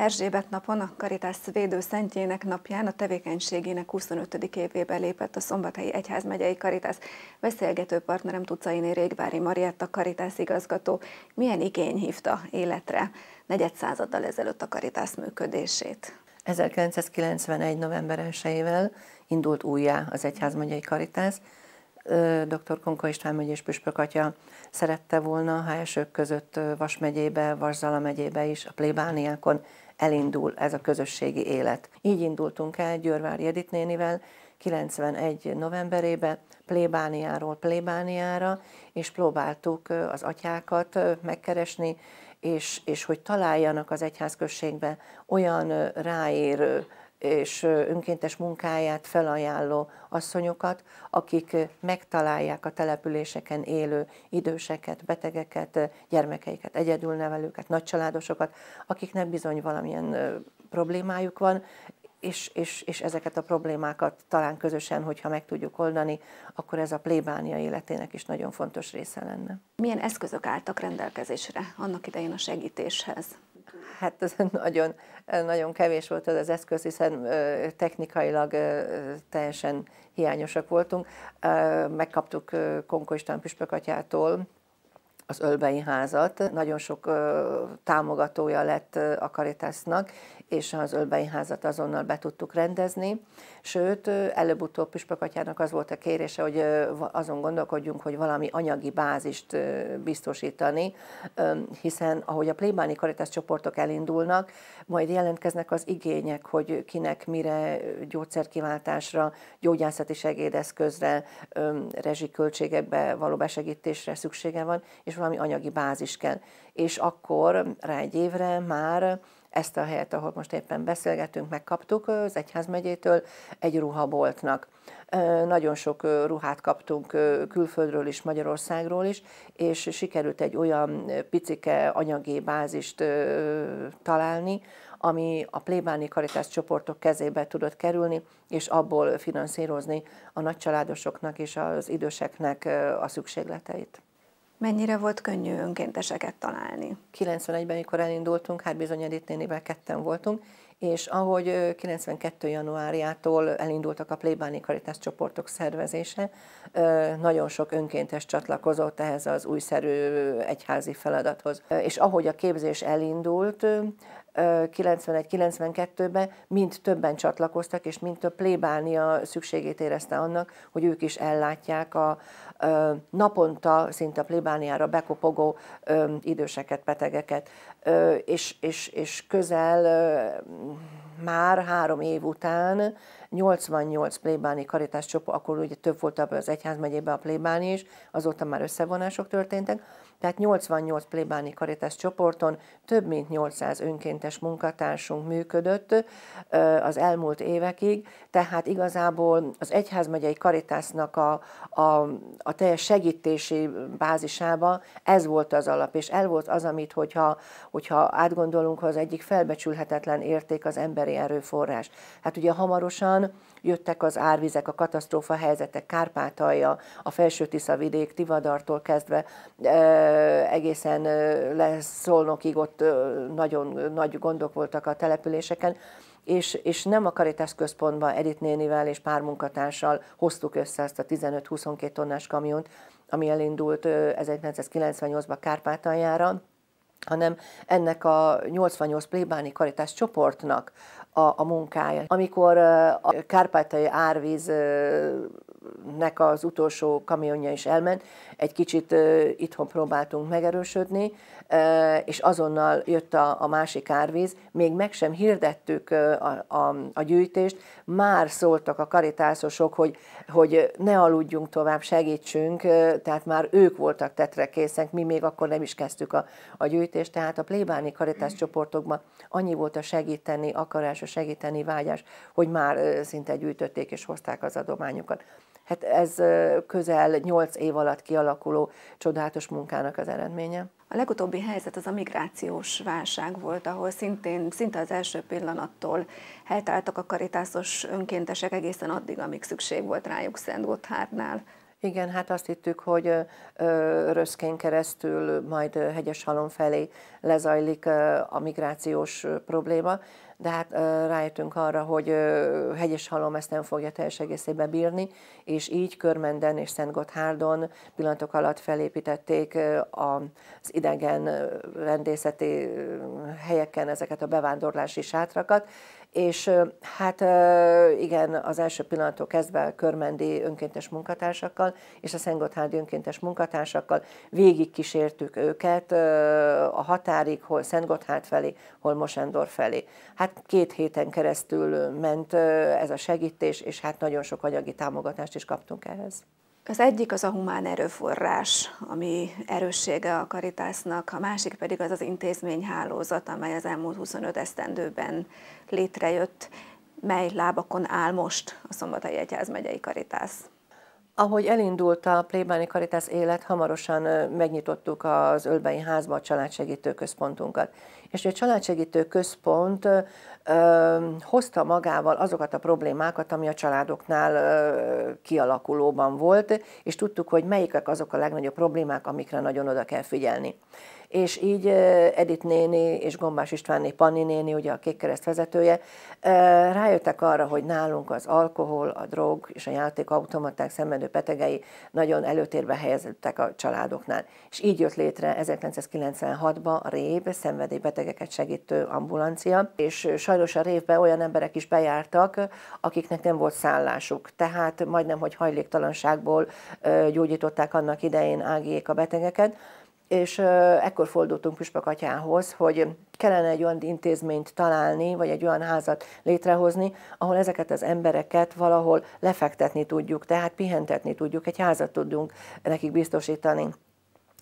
Erzsébet napon, a Karitász védő szentjének napján a tevékenységének 25. évébe lépett a Szombathelyi Egyházmegyei Karitász. Beszélgető partnerem Tucainé Régvári Marietta Karitász igazgató. Milyen igény hívta életre negyed századdal ezelőtt a Karitász működését? 1991. november 1 indult újjá az Egyházmegyei Karitász, dr. Konka István megyés püspök atya szerette volna, ha elsők között Vas megyébe, Vas Zala megyébe is, a plébániákon elindul ez a közösségi élet. Így indultunk el Győrvári Edith nénivel 91. novemberébe plébániáról plébániára, és próbáltuk az atyákat megkeresni, és, és hogy találjanak az egyházközségbe olyan ráérő és önkéntes munkáját felajánló asszonyokat, akik megtalálják a településeken élő időseket, betegeket, gyermekeiket, egyedülnevelőket, nagycsaládosokat, akiknek bizony valamilyen problémájuk van, és, és, és ezeket a problémákat talán közösen, hogyha meg tudjuk oldani, akkor ez a plébánia életének is nagyon fontos része lenne. Milyen eszközök álltak rendelkezésre annak idején a segítéshez? hát ez nagyon, nagyon kevés volt az, az eszköz, hiszen technikailag teljesen hiányosak voltunk. Megkaptuk Konkó István atyától, az Ölbei házat. Nagyon sok támogatója lett a Karitásznak, és az Ölbei házat azonnal be tudtuk rendezni. Sőt, előbb-utóbb Püspökatyának az volt a kérése, hogy azon gondolkodjunk, hogy valami anyagi bázist biztosítani, hiszen ahogy a plébáni karitás csoportok elindulnak, majd jelentkeznek az igények, hogy kinek mire gyógyszerkiváltásra, gyógyászati segédeszközre, rezsiköltségekbe való besegítésre szüksége van, és valami anyagi bázis kell. És akkor rá egy évre már ezt a helyet, ahol most éppen beszélgetünk, megkaptuk az Egyházmegyétől egy ruhaboltnak. Nagyon sok ruhát kaptunk külföldről is, Magyarországról is, és sikerült egy olyan picike anyagi bázist találni, ami a plébáni karitás csoportok kezébe tudott kerülni, és abból finanszírozni a nagycsaládosoknak és az időseknek a szükségleteit. Mennyire volt könnyű önkénteseket találni? 91-ben, mikor elindultunk, hát bizony Edith nénivel ketten voltunk, és ahogy 92. januárjától elindultak a plébáni karitás csoportok szervezése, nagyon sok önkéntes csatlakozott ehhez az újszerű egyházi feladathoz. És ahogy a képzés elindult, 91-92-ben mind többen csatlakoztak, és mind több plébánia szükségét érezte annak, hogy ők is ellátják a, naponta szinte a plébániára bekopogó időseket, betegeket, és, és, és közel már három év után 88 plébáni karitás csoport, akkor ugye több volt abban az egyházmegyében a plébáni is, azóta már összevonások történtek, tehát 88 plébáni karitás csoporton több mint 800 önkéntes munkatársunk működött az elmúlt évekig, tehát igazából az Egyházmegyei Karitásznak a, a, a teljes segítési bázisába ez volt az alap, és el volt az, amit, hogyha, hogyha átgondolunk, ha az egyik felbecsülhetetlen érték az emberi erőforrás. Hát ugye hamarosan jöttek az árvizek, a katasztrófa helyzetek, Kárpátalja, a Felső Tisza vidék, Tivadartól kezdve, egészen leszolnokig ott nagyon nagy gondok voltak a településeken, és, és nem a karitász központban Edith nénivel és pár munkatársal hoztuk össze ezt a 15-22 tonnás kamiont, ami elindult 1998-ban Kárpátaljára, hanem ennek a 88 plébáni karitás csoportnak a, a munkája. Amikor a kárpátai árvíz nek az utolsó kamionja is elment, egy kicsit itthon próbáltunk megerősödni, és azonnal jött a, a másik árvíz, még meg sem hirdettük a, a, a gyűjtést, már szóltak a karitászosok, hogy, hogy ne aludjunk tovább, segítsünk, tehát már ők voltak tetre készen. mi még akkor nem is kezdtük a, a gyűjtést, tehát a plébáni karitász csoportokban annyi volt a segíteni akarás, a segíteni vágyás, hogy már szinte gyűjtötték és hozták az adományokat. Hát ez közel 8 év alatt kialakuló csodálatos munkának az eredménye. A legutóbbi helyzet az a migrációs válság volt, ahol szintén szinte az első pillanattól helytáltak a karitászos önkéntesek egészen addig, amíg szükség volt rájuk Szent Gotthárnál. Igen, hát azt hittük, hogy Röszkén keresztül majd Hegyeshalom felé lezajlik a migrációs probléma, de hát rájöttünk arra, hogy hegyes halom ezt nem fogja teljes egészében bírni, és így Körmenden és Szent Gotthárdon pillanatok alatt felépítették az idegen rendészeti helyeken ezeket a bevándorlási sátrakat, és hát igen, az első pillanattól kezdve körmendi önkéntes munkatársakkal és a Szentgotthárdi önkéntes munkatársakkal végigkísértük őket a határig, hol Szentgotthárd felé, hol Mosendor felé. Hát hát két héten keresztül ment ez a segítés, és hát nagyon sok anyagi támogatást is kaptunk ehhez. Az egyik az a humán erőforrás, ami erőssége a karitásnak, a másik pedig az az intézményhálózat, amely az elmúlt 25 esztendőben létrejött. Mely lábakon áll most a Szombatai Egyház megyei karitász? Ahogy elindult a plébáni karitász élet, hamarosan megnyitottuk az Ölbei Házba a családsegítő központunkat és a családsegítő központ ö, hozta magával azokat a problémákat, ami a családoknál ö, kialakulóban volt, és tudtuk, hogy melyikek azok a legnagyobb problémák, amikre nagyon oda kell figyelni. És így Edith néni és Gombás Istvánné Panni néni, ugye a Kékkereszt vezetője, rájöttek arra, hogy nálunk az alkohol, a drog és a játékautomaták szenvedő betegei nagyon előtérbe helyezettek a családoknál. És így jött létre 1996-ban a RÉB, szenvedélybeteg betegeket segítő ambulancia, és sajnos a révbe olyan emberek is bejártak, akiknek nem volt szállásuk. Tehát majdnem, hogy hajléktalanságból gyógyították annak idején ágiék a betegeket, és ekkor fordultunk atyához, hogy kellene egy olyan intézményt találni, vagy egy olyan házat létrehozni, ahol ezeket az embereket valahol lefektetni tudjuk, tehát pihentetni tudjuk, egy házat tudunk nekik biztosítani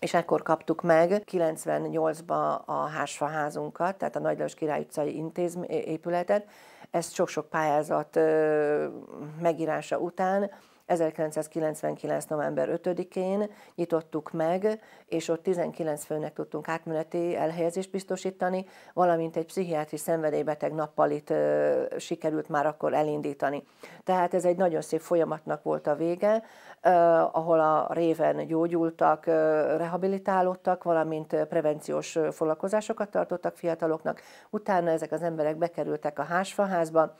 és ekkor kaptuk meg 98-ba a házunkat, tehát a Nagylajos Király utcai intézm épületet. Ezt sok-sok pályázat megírása után 1999. november 5-én nyitottuk meg, és ott 19 főnek tudtunk átmeneti elhelyezést biztosítani, valamint egy pszichiátri szenvedélybeteg nappalit ö, sikerült már akkor elindítani. Tehát ez egy nagyon szép folyamatnak volt a vége, ö, ahol a réven gyógyultak, ö, rehabilitálódtak, valamint prevenciós foglalkozásokat tartottak fiataloknak. Utána ezek az emberek bekerültek a házfaházba,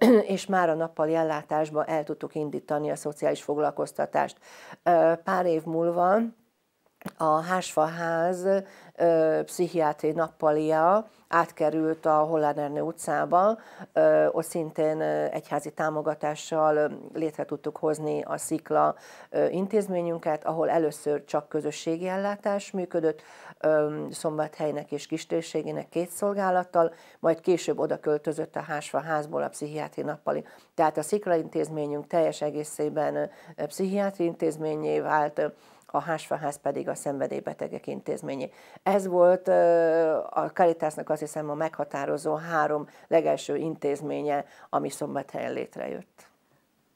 és már a nappali ellátásba el tudtuk indítani a szociális foglalkoztatást. Pár év múlva a Hásfaház pszichiátri nappalia átkerült a Hollánernő utcába, ott szintén egyházi támogatással létre tudtuk hozni a Szikla intézményünket, ahol először csak közösségi ellátás működött, Szombathelynek és Kistérségének két szolgálattal, majd később oda költözött a Hásfa házból a pszichiátri nappali. Tehát a Szikla intézményünk teljes egészében pszichiátri intézményé vált, a Hásfaház pedig a szenvedélybetegek intézményé. Ez volt a Caritasnak azt hiszem a meghatározó három legelső intézménye, ami szombathelyen létrejött.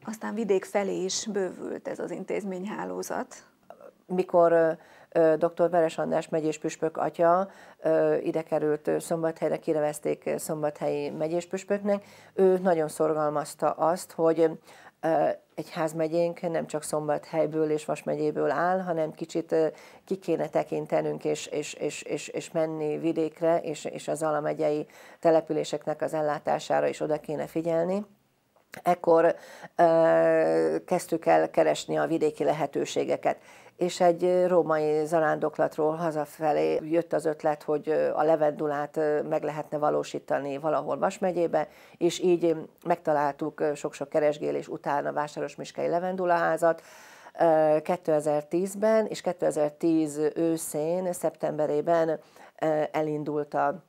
Aztán vidék felé is bővült ez az intézményhálózat. Mikor dr. Veres András megyéspüspök atya ide került Szombathelyre, kinevezték szombathelyi megyéspüspöknek. Ő nagyon szorgalmazta azt, hogy egy házmegyénk nem csak Szombathelyből és Vasmegyéből áll, hanem kicsit ki kéne tekintenünk és, és, és, és, és menni vidékre, és, és az alamegyei településeknek az ellátására is oda kéne figyelni. Ekkor e, kezdtük el keresni a vidéki lehetőségeket és egy római zarándoklatról hazafelé jött az ötlet, hogy a levendulát meg lehetne valósítani valahol Vas megyébe, és így megtaláltuk sok-sok keresgélés után a Vásáros Miskei levendulaházat, 2010-ben és 2010 őszén, szeptemberében elindult a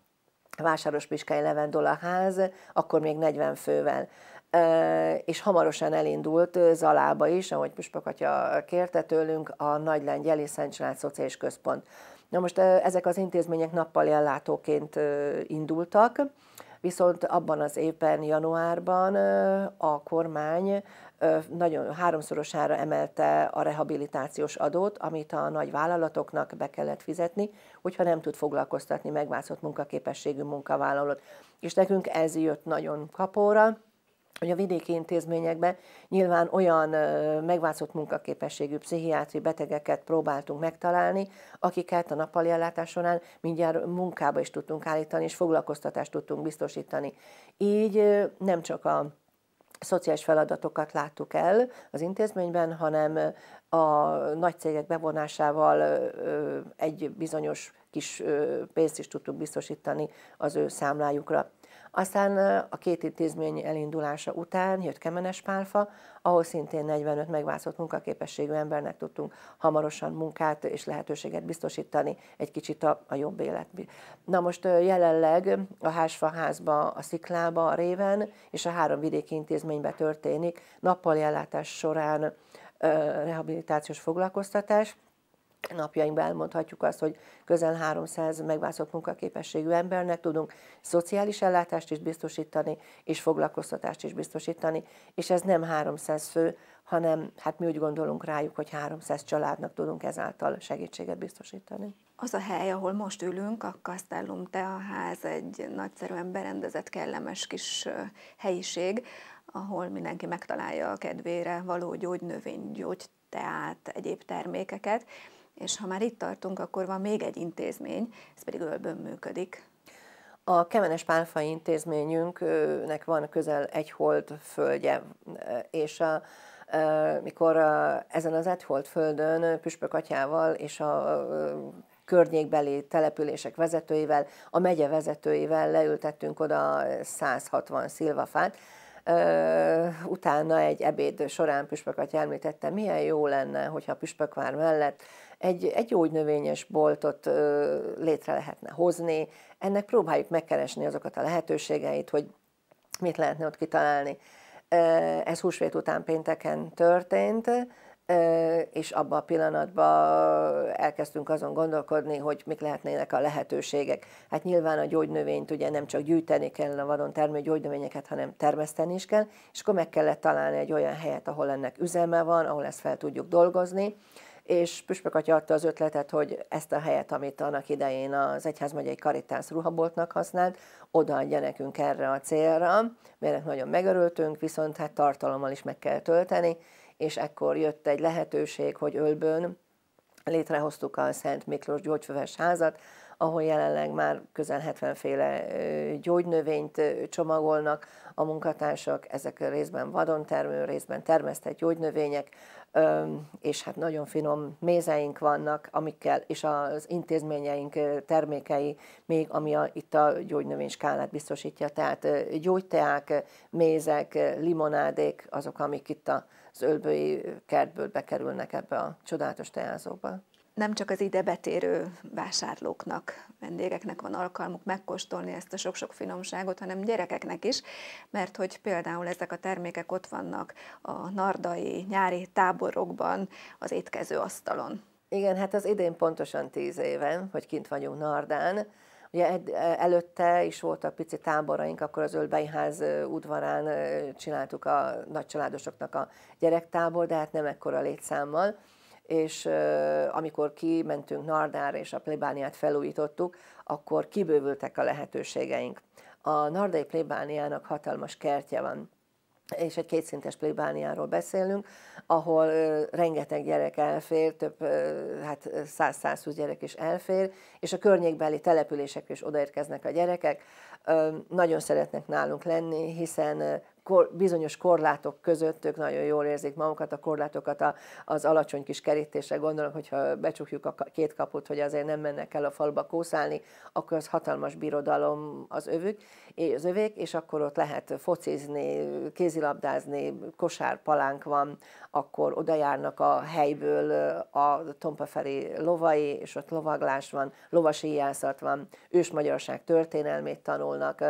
Vásáros Piskei ház, akkor még 40 fővel és hamarosan elindult Zalába is, ahogy Püspök atya kérte tőlünk, a Nagy Lengyeli Szent Család Szociális Központ. Na most ezek az intézmények nappali ellátóként indultak, viszont abban az évben, januárban a kormány nagyon háromszorosára emelte a rehabilitációs adót, amit a nagy vállalatoknak be kellett fizetni, hogyha nem tud foglalkoztatni megváltozott munkaképességű munkavállalót. És nekünk ez jött nagyon kapóra, hogy a vidéki intézményekben nyilván olyan megváltozott munkaképességű pszichiátri betegeket próbáltunk megtalálni, akiket a nappali ellátás során mindjárt munkába is tudtunk állítani, és foglalkoztatást tudtunk biztosítani. Így nem csak a szociális feladatokat láttuk el az intézményben, hanem a nagy cégek bevonásával egy bizonyos kis pénzt is tudtuk biztosítani az ő számlájukra. Aztán a két intézmény elindulása után jött Kemenes Pálfa, ahol szintén 45 megvászott munkaképességű embernek tudtunk hamarosan munkát és lehetőséget biztosítani egy kicsit a, a jobb élet. Na most jelenleg a házfaházba, a Sziklába, a Réven és a három vidéki intézménybe történik nappali ellátás során rehabilitációs foglalkoztatás, napjainkban elmondhatjuk azt, hogy közel 300 megváltozott munkaképességű embernek tudunk szociális ellátást is biztosítani, és foglalkoztatást is biztosítani, és ez nem 300 fő, hanem hát mi úgy gondolunk rájuk, hogy 300 családnak tudunk ezáltal segítséget biztosítani. Az a hely, ahol most ülünk, a Castellum Tea ház egy nagyszerűen berendezett, kellemes kis helyiség, ahol mindenki megtalálja a kedvére való gyógynövény, gyógyteát, egyéb termékeket. És ha már itt tartunk, akkor van még egy intézmény, ez pedig Ölbön működik. A Kemenes Pálfa intézményünknek van közel egy hold földje, és a, e, mikor a, ezen az egyhold földön Püspök atyával és a e, környékbeli települések vezetőivel, a megye vezetőivel leültettünk oda 160 szilvafát, e, utána egy ebéd során Püspök atya említette, milyen jó lenne, hogyha Püspökvár mellett egy, egy gyógynövényes boltot ö, létre lehetne hozni. Ennek próbáljuk megkeresni azokat a lehetőségeit, hogy mit lehetne ott kitalálni. Ez húsvét után pénteken történt, és abban a pillanatban elkezdtünk azon gondolkodni, hogy mik lehetnének a lehetőségek. Hát nyilván a gyógynövényt ugye nem csak gyűjteni kell a vadon termő gyógynövényeket, hanem termeszteni is kell, és akkor meg kellett találni egy olyan helyet, ahol ennek üzeme van, ahol ezt fel tudjuk dolgozni és Püspök atya adta az ötletet, hogy ezt a helyet, amit annak idején az Egyházmegyei Karitász ruhaboltnak használt, odaadja nekünk erre a célra, melynek nagyon megörültünk, viszont hát tartalommal is meg kell tölteni, és ekkor jött egy lehetőség, hogy Ölbön létrehoztuk a Szent Miklós Gyógyfüves házat, ahol jelenleg már közel 70 féle gyógynövényt csomagolnak a munkatársak, ezek részben vadon termő részben termesztett gyógynövények, és hát nagyon finom mézeink vannak, amikkel, és az intézményeink termékei még, ami a, itt a gyógynövény skálát biztosítja, tehát gyógyteák, mézek, limonádék, azok, amik itt az ölbői kertből bekerülnek ebbe a csodálatos teázóba nem csak az ide betérő vásárlóknak, vendégeknek van alkalmuk megkóstolni ezt a sok-sok finomságot, hanem gyerekeknek is, mert hogy például ezek a termékek ott vannak a nardai nyári táborokban az étkező asztalon. Igen, hát az idén pontosan tíz éve, hogy kint vagyunk Nardán, Ugye előtte is voltak pici táboraink, akkor az Ölbeiház udvarán csináltuk a nagycsaládosoknak a gyerektábor, de hát nem ekkora létszámmal és amikor kimentünk Nardára és a plébániát felújítottuk, akkor kibővültek a lehetőségeink. A Nardai plébániának hatalmas kertje van, és egy kétszintes plébániáról beszélünk, ahol uh, rengeteg gyerek elfér, több uh, hát 100-120 gyerek is elfér, és a környékbeli településekre is odaérkeznek a gyerekek. Uh, nagyon szeretnek nálunk lenni, hiszen kor, bizonyos korlátok között ők nagyon jól érzik magukat, a korlátokat a, az alacsony kis kerítésre gondolok, hogyha becsukjuk a két kaput, hogy azért nem mennek el a falba kószálni, akkor az hatalmas birodalom az övük, az övék, és akkor ott lehet focizni, kézilabdázni, kosárpalánk van, akkor oda járnak a helyből a tompa felé lovai, és ott lovaglás van, lovasíjászat van, ős magyarság történelmét tanulnak,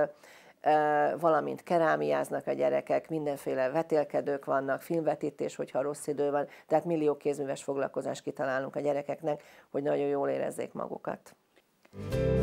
valamint kerámiáznak a gyerekek, mindenféle vetélkedők vannak, filmvetítés, hogyha rossz idő van, tehát millió kézműves foglalkozást kitalálunk a gyerekeknek, hogy nagyon jól érezzék magukat. Thank you.